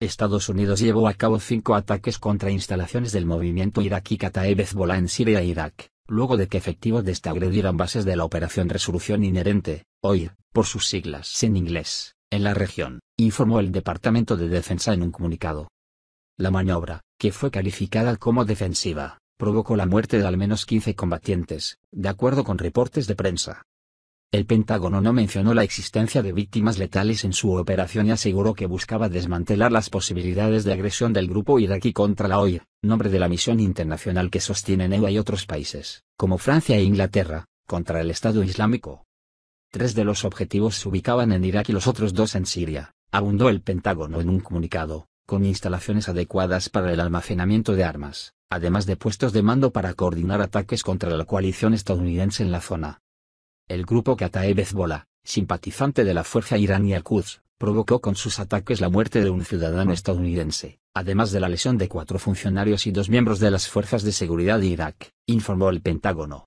Estados Unidos llevó a cabo cinco ataques contra instalaciones del movimiento iraquí Kataeb Hezbollah en Siria e Irak, luego de que efectivos de esta agredieran bases de la Operación Resolución Inherente, OIR, por sus siglas en inglés, en la región, informó el Departamento de Defensa en un comunicado. La maniobra, que fue calificada como defensiva, provocó la muerte de al menos 15 combatientes, de acuerdo con reportes de prensa, el Pentágono no mencionó la existencia de víctimas letales en su operación y aseguró que buscaba desmantelar las posibilidades de agresión del grupo iraquí contra la OIR, nombre de la misión internacional que sostiene EUA y otros países, como Francia e Inglaterra, contra el Estado Islámico. Tres de los objetivos se ubicaban en Irak y los otros dos en Siria, abundó el Pentágono en un comunicado, con instalaciones adecuadas para el almacenamiento de armas, además de puestos de mando para coordinar ataques contra la coalición estadounidense en la zona. El grupo Kataeb Hezbollah, simpatizante de la fuerza iraní Al-Quds, provocó con sus ataques la muerte de un ciudadano estadounidense, además de la lesión de cuatro funcionarios y dos miembros de las fuerzas de seguridad de Irak, informó el Pentágono.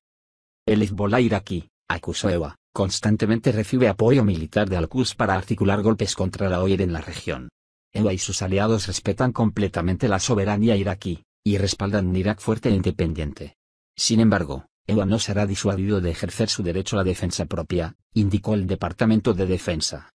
El Hezbollah iraquí, acusó EWA, constantemente recibe apoyo militar de Al-Quds para articular golpes contra la OIR en la región. EWA y sus aliados respetan completamente la soberanía iraquí, y respaldan un Irak fuerte e independiente. Sin embargo, Ewa no será disuadido de ejercer su derecho a la defensa propia, indicó el Departamento de Defensa.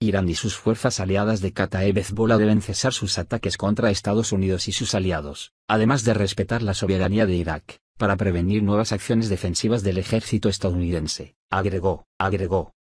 Irán y sus fuerzas aliadas de Qatar y Hezbollah deben cesar sus ataques contra Estados Unidos y sus aliados, además de respetar la soberanía de Irak, para prevenir nuevas acciones defensivas del ejército estadounidense, agregó, agregó.